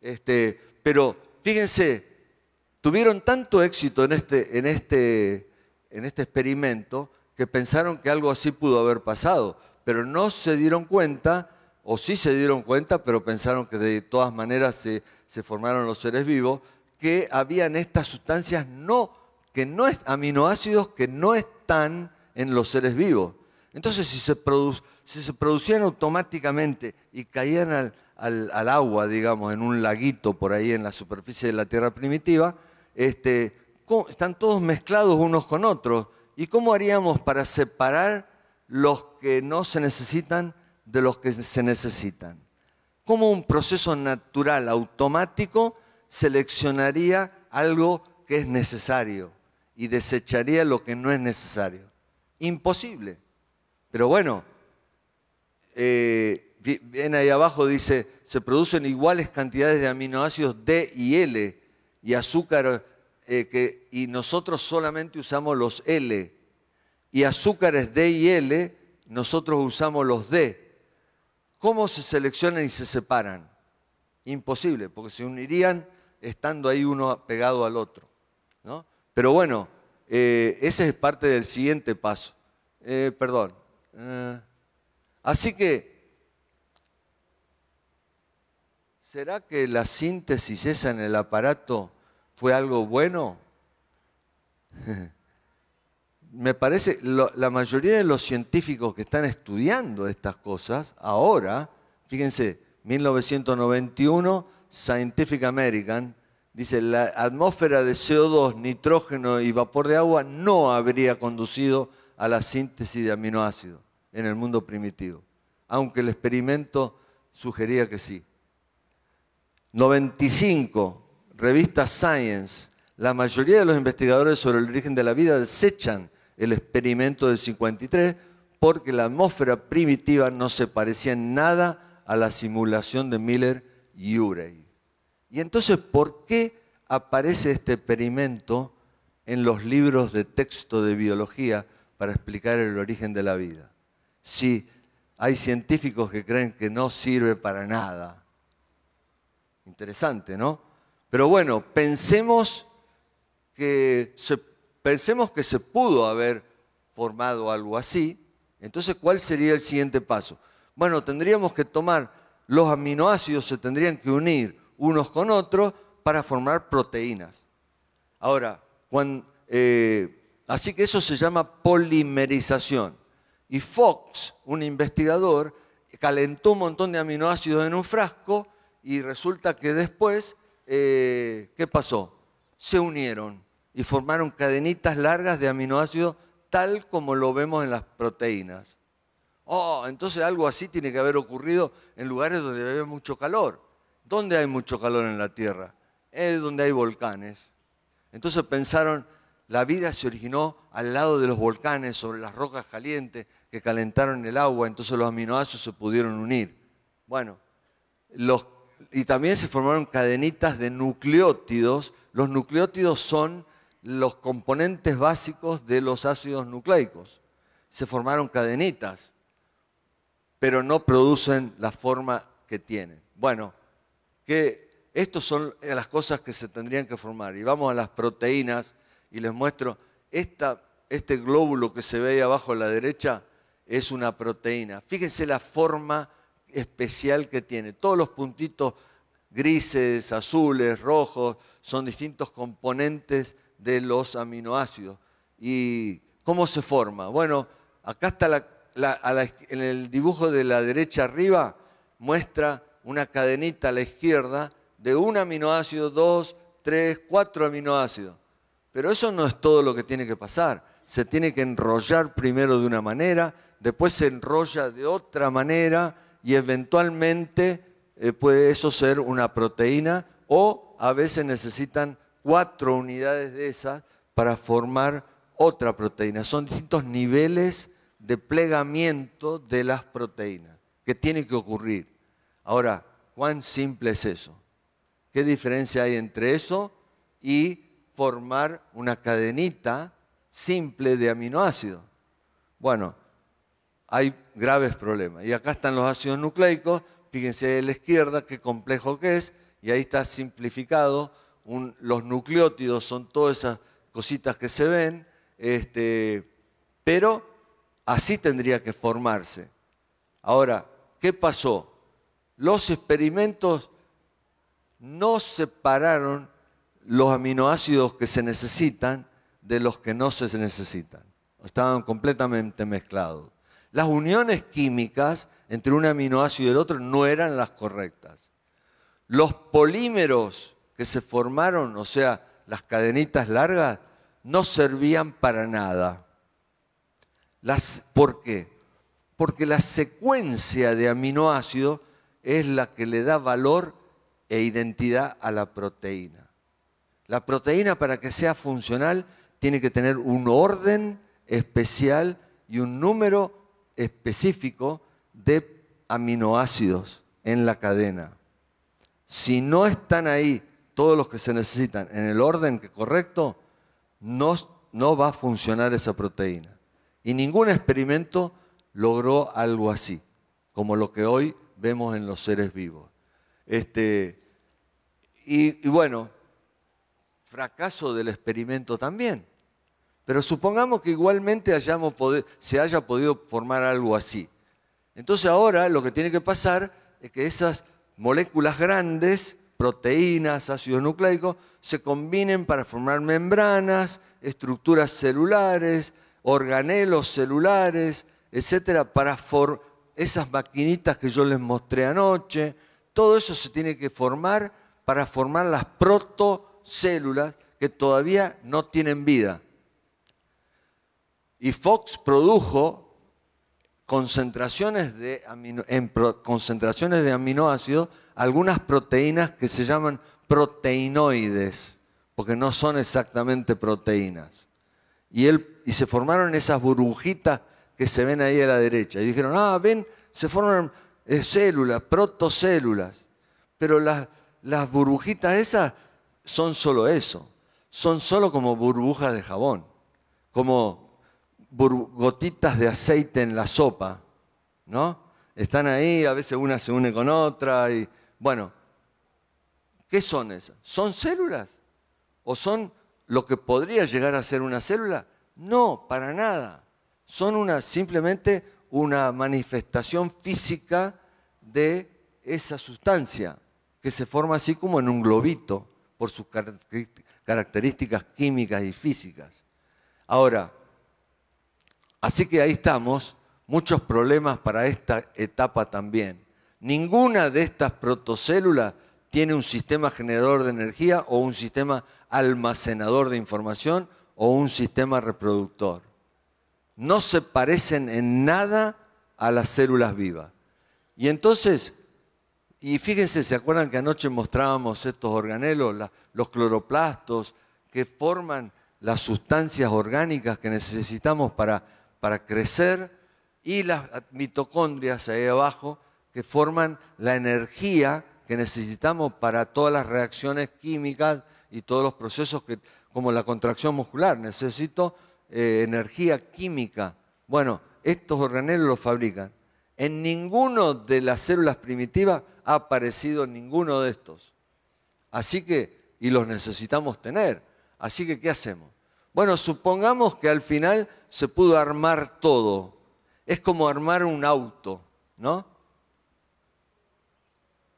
Este, pero fíjense, tuvieron tanto éxito en este, en, este, en este experimento que pensaron que algo así pudo haber pasado, pero no se dieron cuenta o sí se dieron cuenta, pero pensaron que de todas maneras se, formaron los seres vivos, que habían estas sustancias no, que no es, aminoácidos que no están en los seres vivos. Entonces, si se, producían automáticamente y caían al, agua, digamos, en un laguito por ahí en la superficie de la Tierra primitiva, este, están todos mezclados unos con otros. ¿Y cómo haríamos para separar los que no se necesitan de los que se necesitan. Como un proceso natural, automático, seleccionaría algo que es necesario y desecharía lo que no es necesario. Imposible. Pero bueno, eh, viene bien ahí abajo dice, se producen iguales cantidades de aminoácidos D y L y azúcar, eh, que, y nosotros solamente usamos los L. Y azúcares D y L, nosotros usamos los D. ¿Cómo se seleccionan y se separan? Imposible, porque se unirían estando ahí uno pegado al otro. ¿no? Pero bueno, eh, ese es parte del siguiente paso. Eh, perdón. Eh, así que, ¿será que la síntesis esa en el aparato fue algo bueno? me parece, la mayoría de los científicos que están estudiando estas cosas ahora, fíjense, 1991, Scientific American, dice, la atmósfera de CO2, nitrógeno y vapor de agua no habría conducido a la síntesis de aminoácidos en el mundo primitivo, aunque el experimento sugería que sí. 95, revista Science, la mayoría de los investigadores sobre el origen de la vida desechan el experimento del 53, porque la atmósfera primitiva no se parecía en nada a la simulación de Miller y Urey. Y entonces, ¿por qué aparece este experimento en los libros de texto de biología para explicar el origen de la vida? Si hay científicos que creen que no sirve para nada. Interesante, ¿no? Pero bueno, pensemos que se pensemos que se pudo haber formado algo así, entonces ¿cuál sería el siguiente paso? Bueno, tendríamos que tomar los aminoácidos, se tendrían que unir unos con otros para formar proteínas. Ahora, eh, así que eso se llama polimerización. Y Fox, un investigador, calentó un montón de aminoácidos en un frasco y resulta que después, eh, ¿qué pasó? Se unieron y formaron cadenitas largas de aminoácidos tal como lo vemos en las proteínas. Oh, entonces algo así tiene que haber ocurrido en lugares donde había mucho calor. ¿Dónde hay mucho calor en la Tierra? Es donde hay volcanes. Entonces pensaron, la vida se originó al lado de los volcanes, sobre las rocas calientes que calentaron el agua, entonces los aminoácidos se pudieron unir. Bueno, y también se formaron cadenitas de nucleótidos. Los nucleótidos son los componentes básicos de los ácidos nucleicos. Se formaron cadenitas, pero no producen la forma que tienen. Bueno, que estas son las cosas que se tendrían que formar. Y vamos a las proteínas y les muestro, este glóbulo que se ve ahí abajo a la derecha es una proteína. Fíjense la forma especial que tiene. Todos los puntitos grises, azules, rojos, son distintos componentes de los aminoácidos. ¿Y cómo se forma? Bueno, acá está en el dibujo de la derecha arriba, muestra una cadenita a la izquierda de un aminoácido, dos, tres, cuatro aminoácidos. Pero eso no es todo lo que tiene que pasar. Se tiene que enrollar primero de una manera, después se enrolla de otra manera y eventualmente eh, puede eso ser una proteína o a veces necesitan cuatro unidades de esas para formar otra proteína. Son distintos niveles de plegamiento de las proteínas que tiene que ocurrir. Ahora, ¿cuán simple es eso? ¿Qué diferencia hay entre eso y formar una cadenita simple de aminoácidos? Bueno, hay graves problemas. Y acá están los ácidos nucleicos, fíjense ahí a la izquierda qué complejo que es, y ahí está simplificado los nucleótidos son todas esas cositas que se ven, este, pero así tendría que formarse. Ahora, ¿qué pasó? Los experimentos no separaron los aminoácidos que se necesitan de los que no se necesitan. Estaban completamente mezclados. Las uniones químicas entre un aminoácido y el otro no eran las correctas. Los polímeros que se formaron, o sea, las cadenitas largas, no servían para nada. Las, ¿Por qué? Porque la secuencia de aminoácidos es la que le da valor e identidad a la proteína. La proteína para que sea funcional tiene que tener un orden especial y un número específico de aminoácidos en la cadena. Si no están ahí todos los que se necesitan en el orden correcto, no, no va a funcionar esa proteína. Y ningún experimento logró algo así, como lo que hoy vemos en los seres vivos. Este, y, bueno, fracaso del experimento también. Pero supongamos que igualmente se haya podido formar algo así. Entonces ahora lo que tiene que pasar es que esas moléculas grandes proteínas, ácidos nucleicos, se combinen para formar membranas, estructuras celulares, organelos celulares, etcétera, para esas maquinitas que yo les mostré anoche. Todo eso se tiene que formar para formar las protocélulas que todavía no tienen vida. Y Fox produjo concentraciones de, en concentraciones de aminoácidos algunas proteínas que se llaman proteinoides, porque no son exactamente proteínas. Y, él, y se formaron esas burbujitas que se ven ahí a la derecha. Y dijeron, ah, ven, se forman eh, células, protocélulas. Pero las, las burbujitas esas son solo eso, son solo como burbujas de jabón, como gotitas de aceite en la sopa, ¿no? Están ahí, a veces una se une con otra y bueno, ¿qué son esas? ¿Son células? ¿O son lo que podría llegar a ser una célula? No, para nada. Son una, simplemente una manifestación física de esa sustancia que se forma así como en un globito por sus características químicas y físicas. Ahora, Así que ahí estamos, muchos problemas para esta etapa también. Ninguna de estas protocélulas tiene un sistema generador de energía o un sistema almacenador de información o un sistema reproductor. No se parecen en nada a las células vivas. Y entonces, y fíjense, ¿se acuerdan que anoche mostrábamos estos organelos, los cloroplastos, que forman las sustancias orgánicas que necesitamos para para crecer y las mitocondrias ahí abajo que forman la energía que necesitamos para todas las reacciones químicas y todos los procesos que, como la contracción muscular. Necesito eh, energía química. Bueno, estos organelos los fabrican. En ninguno de las células primitivas ha aparecido ninguno de estos. Así que, y los necesitamos tener. Así que, ¿qué hacemos? Bueno, supongamos que al final se pudo armar todo. Es como armar un auto, ¿no?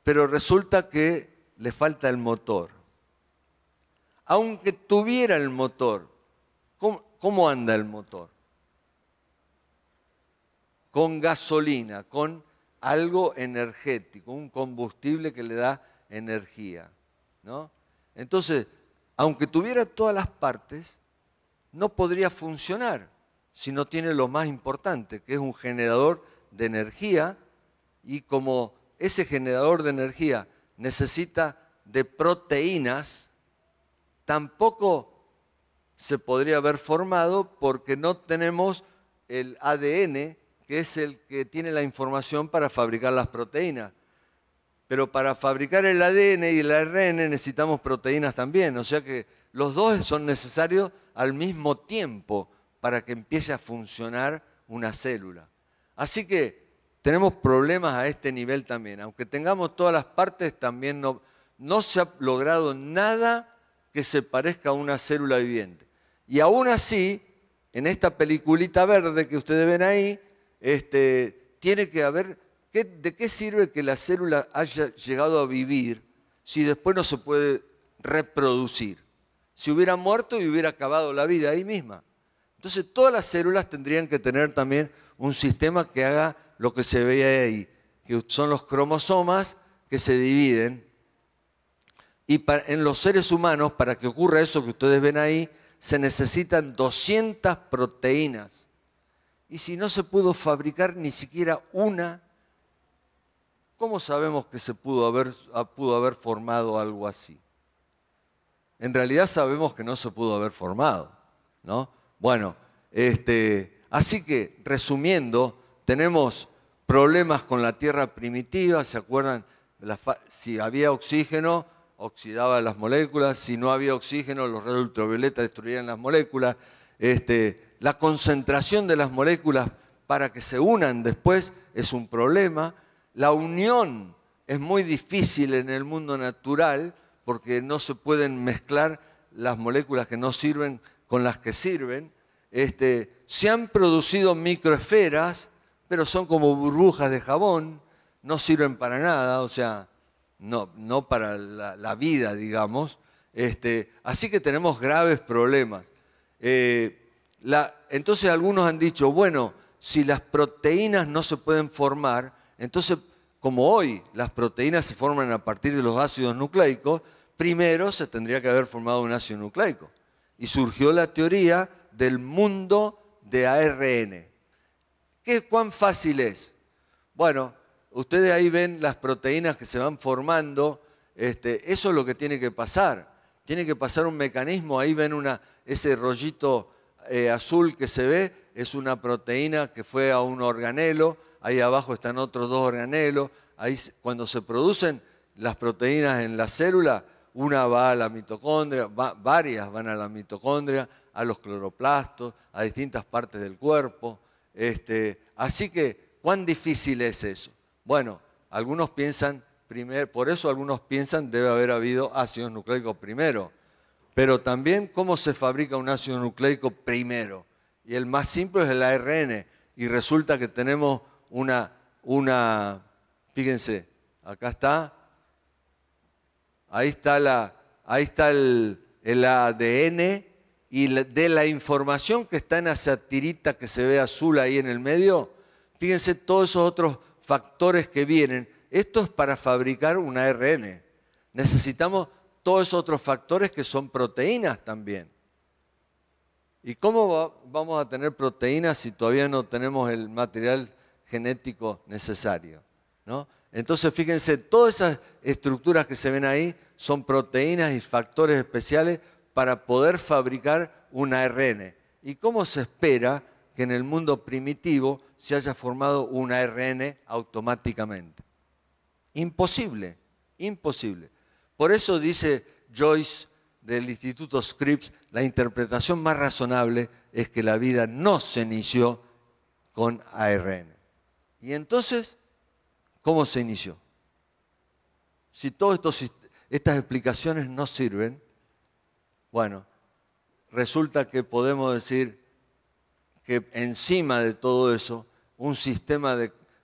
Pero resulta que le falta el motor. Aunque tuviera el motor, ¿cómo, anda el motor? Con gasolina, con algo energético, un combustible que le da energía, ¿no? Entonces, aunque tuviera todas las partes, no podría funcionar si no tiene lo más importante, que es un generador de energía, y como ese generador de energía necesita de proteínas, tampoco se podría haber formado porque no tenemos el ADN, que es el que tiene la información para fabricar las proteínas. Pero para fabricar el ADN y el ARN necesitamos proteínas también, o sea que los dos son necesarios al mismo tiempo para que empiece a funcionar una célula. Así que tenemos problemas a este nivel también. Aunque tengamos todas las partes, también no, se ha logrado nada que se parezca a una célula viviente. Y aún así, en esta peliculita verde que ustedes ven ahí, este, tiene que haber, ¿de qué sirve que la célula haya llegado a vivir si después no se puede reproducir? Si hubiera muerto y hubiera acabado la vida ahí misma. Entonces todas las células tendrían que tener también un sistema que haga lo que se ve ahí, que son los cromosomas que se dividen. Y en los seres humanos, para que ocurra eso que ustedes ven ahí, se necesitan 200 proteínas. Y si no se pudo fabricar ni siquiera una, ¿cómo sabemos que se pudo haber, ah, pudo haber formado algo así? en realidad sabemos que no se pudo haber formado, ¿no? Bueno, este, así que resumiendo, tenemos problemas con la tierra primitiva, ¿se acuerdan? si había oxígeno, oxidaba las moléculas, si no había oxígeno, los rayos ultravioleta destruían las moléculas. Este, la concentración de las moléculas para que se unan después es un problema. La unión es muy difícil en el mundo natural porque no se pueden mezclar las moléculas que no sirven con las que sirven. Este, se han producido microesferas, pero son como burbujas de jabón, no sirven para nada, o sea, no, para la, vida, digamos. Este, así que tenemos graves problemas. Eh, entonces algunos han dicho, bueno, si las proteínas no se pueden formar, entonces como hoy las proteínas se forman a partir de los ácidos nucleicos, primero se tendría que haber formado un ácido nucleico. Y surgió la teoría del mundo de ARN. ¿Qué, ¿Cuán fácil es? Bueno, ustedes ahí ven las proteínas que se van formando. Este, eso es lo que tiene que pasar. Tiene que pasar un mecanismo. Ahí ven una, ese rollito eh, azul que se ve es una proteína que fue a un organelo, ahí abajo están otros dos organelos, ahí cuando se producen las proteínas en la célula, una va a la mitocondria, varias van a la mitocondria, a los cloroplastos, a distintas partes del cuerpo. Este, así que, ¿cuán difícil es eso? Bueno, algunos piensan, primer, por eso algunos piensan debe haber habido ácidos nucleicos primero, pero también cómo se fabrica un ácido nucleico primero. Y el más simple es el ARN. Y resulta que tenemos una, una fíjense, acá está, ahí está, la, ahí está el, el ADN y de la información que está en esa tirita que se ve azul ahí en el medio, fíjense todos esos otros factores que vienen. Esto es para fabricar un ARN. Necesitamos todos esos otros factores que son proteínas también. ¿Y cómo vamos a tener proteínas si todavía no tenemos el material genético necesario? ¿no? Entonces, fíjense, todas esas estructuras que se ven ahí son proteínas y factores especiales para poder fabricar un ARN. ¿Y cómo se espera que en el mundo primitivo se haya formado un ARN automáticamente? Imposible, imposible. Por eso dice Joyce del Instituto Scripps, la interpretación más razonable es que la vida no se inició con ARN. Y entonces, ¿cómo se inició? Si todas estas explicaciones no sirven, bueno, resulta que podemos decir que encima de todo eso, un sistema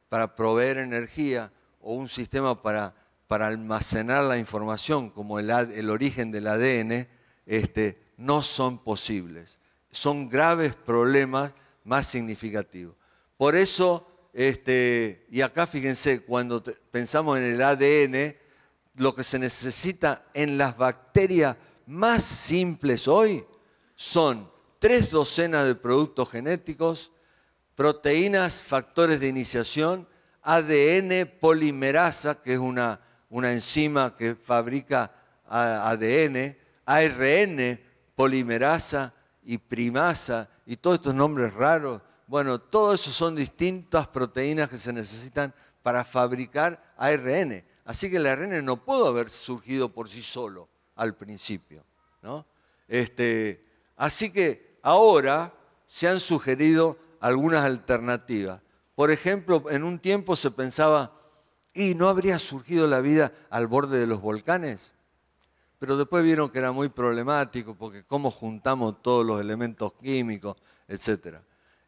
para proveer energía o un sistema para para almacenar la información, como el, origen del ADN, este, no son posibles. Son graves problemas más significativos. Por eso, este, y acá fíjense, cuando pensamos en el ADN, lo que se necesita en las bacterias más simples hoy son tres docenas de productos genéticos, proteínas, factores de iniciación, ADN, polimerasa, que es una una enzima que fabrica ADN, ARN, polimerasa y primasa y todos estos nombres raros. Bueno, todo eso son distintas proteínas que se necesitan para fabricar ARN. Así que el ARN no pudo haber surgido por sí solo al principio. ¿no? Este, así que ahora se han sugerido algunas alternativas. Por ejemplo, en un tiempo se pensaba ¿Y no habría surgido la vida al borde de los volcanes. Pero después vieron que era muy problemático porque cómo juntamos todos los elementos químicos, etc.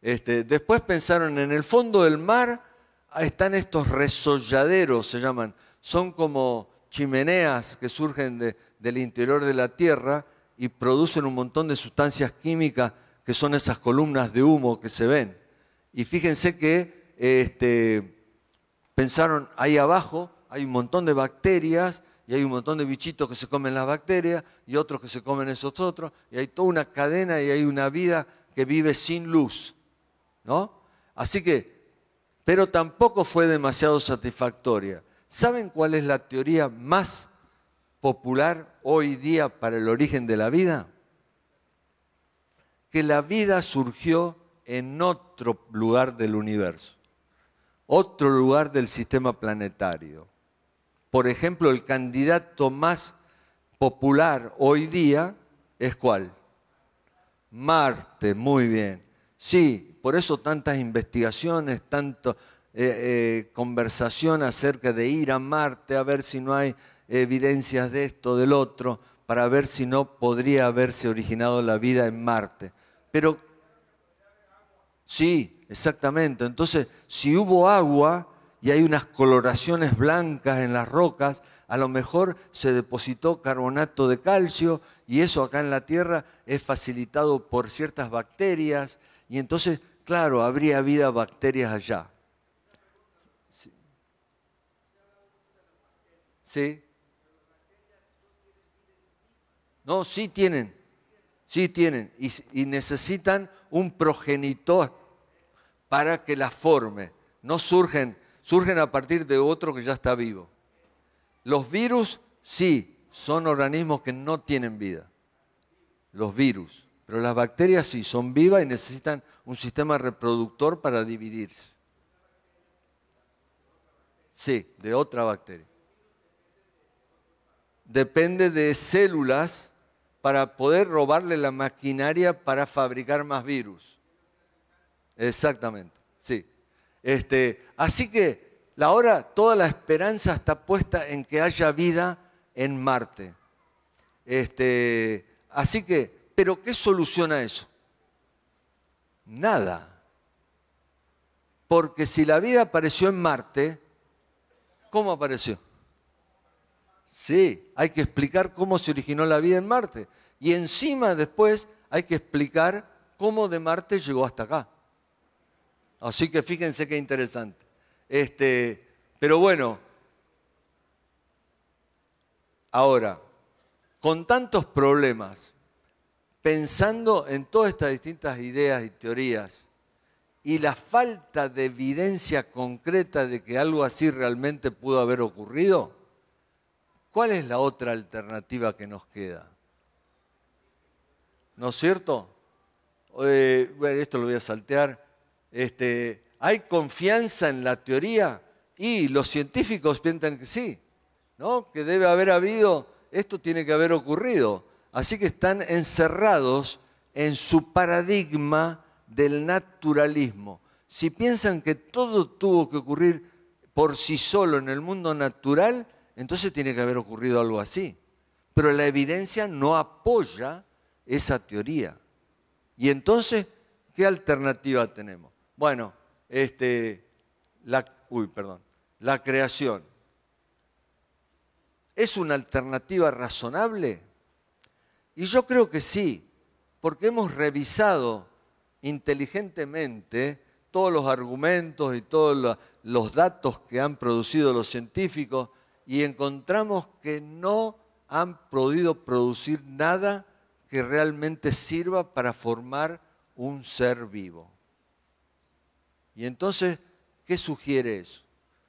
Este, después pensaron, en el fondo del mar están estos resolladeros, se llaman. Son como chimeneas que surgen del interior de la Tierra y producen un montón de sustancias químicas que son esas columnas de humo que se ven. Y fíjense que este, pensaron, ahí abajo hay un montón de bacterias y hay un montón de bichitos que se comen las bacterias y otros que se comen esos otros, y hay toda una cadena y hay una vida que vive sin luz, ¿no? Así que, pero tampoco fue demasiado satisfactoria. ¿Saben cuál es la teoría más popular hoy día para el origen de la vida? Que la vida surgió en otro lugar del universo otro lugar del sistema planetario. Por ejemplo, el candidato más popular hoy día es cuál? Marte, muy bien. Sí, por eso tantas investigaciones, tanta eh, eh, conversación acerca de ir a Marte, a ver si no hay evidencias de esto, del otro, para ver si no podría haberse originado la vida en Marte. Pero sí, Exactamente. Entonces, si hubo agua y hay unas coloraciones blancas en las rocas, a lo mejor se depositó carbonato de calcio y eso acá en la tierra es facilitado por ciertas bacterias y entonces, claro, habría vida bacterias allá. Sí. No, sí tienen, sí tienen y necesitan un progenitor para que las forme. No surgen, surgen a partir de otro que ya está vivo. Los virus sí, son organismos que no tienen vida. Los virus. Pero las bacterias sí, son vivas y necesitan un sistema reproductor para dividirse. Sí, de otra bacteria. Depende de células para poder robarle la maquinaria para fabricar más virus. Exactamente, sí. Este, así que ahora toda la esperanza está puesta en que haya vida en Marte. Este, así que, ¿pero qué soluciona eso? Nada. Porque si la vida apareció en Marte, ¿cómo apareció? Sí, hay que explicar cómo se originó la vida en Marte. Y encima después hay que explicar cómo de Marte llegó hasta acá. Así que fíjense qué interesante. Este, pero bueno, ahora, con tantos problemas, pensando en todas estas distintas ideas y teorías, y la falta de evidencia concreta de que algo así realmente pudo haber ocurrido, ¿cuál es la otra alternativa que nos queda? ¿No es cierto? Eh, bueno, esto lo voy a saltear. Este, ¿hay confianza en la teoría? Y los científicos piensan que sí, ¿no? que debe haber habido, esto tiene que haber ocurrido. Así que están encerrados en su paradigma del naturalismo. Si piensan que todo tuvo que ocurrir por sí solo en el mundo natural, entonces tiene que haber ocurrido algo así. Pero la evidencia no apoya esa teoría. Y entonces, ¿qué alternativa tenemos? Bueno, este, la, perdón, la creación. ¿Es una alternativa razonable? Y yo creo que sí, porque hemos revisado inteligentemente todos los argumentos y todos los datos que han producido los científicos y encontramos que no han podido producir nada que realmente sirva para formar un ser vivo. Y entonces, ¿qué sugiere eso?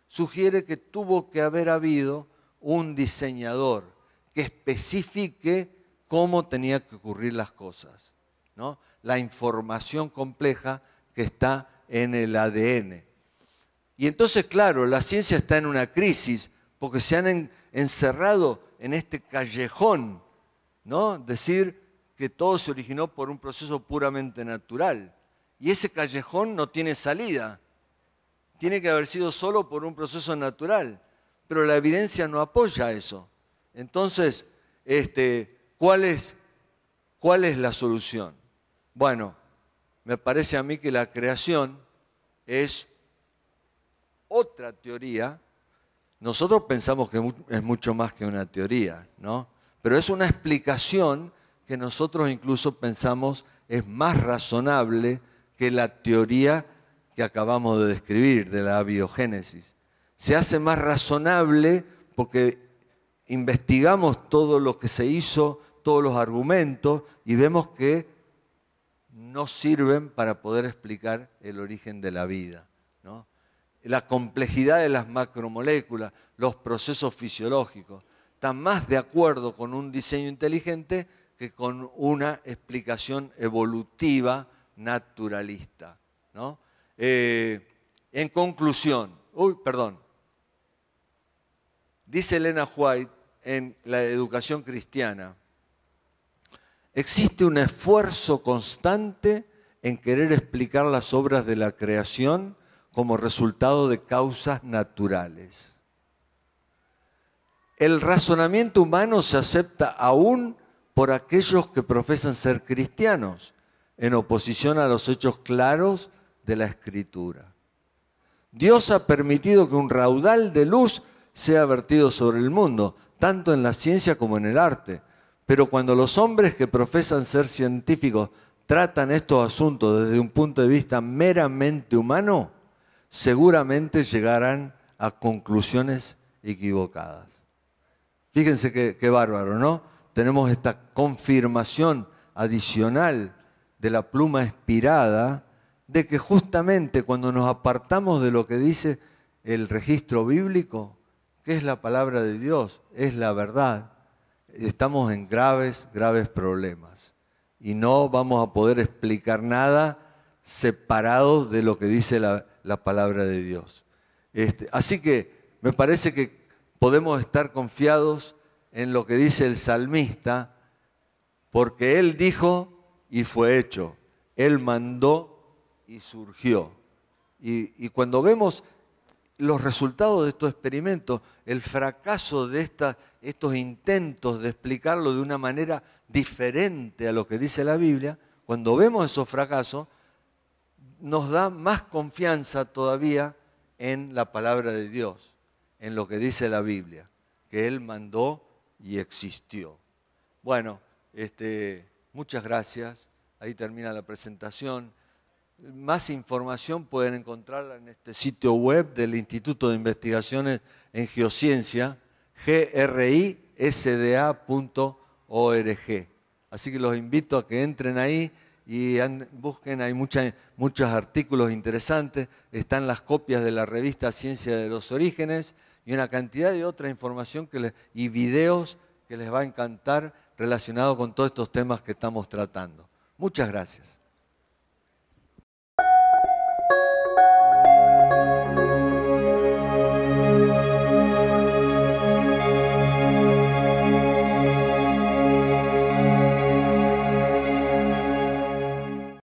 Sugiere que tuvo que haber habido un diseñador que especifique cómo tenía que ocurrir las cosas, ¿no? La información compleja que está en el ADN. Y entonces, claro, la ciencia está en una crisis porque se han encerrado en este callejón, ¿no? Decir que todo se originó por un proceso puramente natural y ese callejón no tiene salida. Tiene que haber sido solo por un proceso natural, pero la evidencia no apoya eso. Entonces, este, ¿cuál, es, ¿cuál es la solución? Bueno, me parece a mí que la creación es otra teoría. Nosotros pensamos que es mucho más que una teoría, ¿no? Pero es una explicación que nosotros incluso pensamos es más razonable que la teoría que acabamos de describir de la biogénesis. Se hace más razonable porque investigamos todo lo que se hizo, todos los argumentos y vemos que no sirven para poder explicar el origen de la vida. La complejidad de las macromoléculas, los procesos fisiológicos, están más de acuerdo con un diseño inteligente que con una explicación evolutiva naturalista. ¿no? Eh, en conclusión, uy, perdón, dice Elena White en La educación cristiana, existe un esfuerzo constante en querer explicar las obras de la creación como resultado de causas naturales. El razonamiento humano se acepta aún por aquellos que profesan ser cristianos, en oposición a los hechos claros de la escritura. Dios ha permitido que un raudal de luz sea vertido sobre el mundo, tanto en la ciencia como en el arte. Pero cuando los hombres que profesan ser científicos tratan estos asuntos desde un punto de vista meramente humano, seguramente llegarán a conclusiones equivocadas. Fíjense qué, bárbaro, ¿no? Tenemos esta confirmación adicional de la pluma espirada, de que justamente cuando nos apartamos de lo que dice el registro bíblico, que es la palabra de Dios, es la verdad, estamos en graves, graves problemas. Y no vamos a poder explicar nada separados de lo que dice la, palabra de Dios. Este, así que me parece que podemos estar confiados en lo que dice el salmista, porque él dijo, y fue hecho. Él mandó y surgió. Y, cuando vemos los resultados de estos experimentos, el fracaso de estos intentos de explicarlo de una manera diferente a lo que dice la Biblia, cuando vemos esos fracasos, nos da más confianza todavía en la palabra de Dios, en lo que dice la Biblia, que Él mandó y existió. Bueno, este, Muchas gracias. Ahí termina la presentación. Más información pueden encontrarla en este sitio web del Instituto de Investigaciones en Geociencia, grisda.org. Así que los invito a que entren ahí y busquen, hay muchos artículos interesantes, están las copias de la revista Ciencia de los Orígenes y una cantidad de otra información y videos que les va a encantar relacionado con todos estos temas que estamos tratando. Muchas gracias.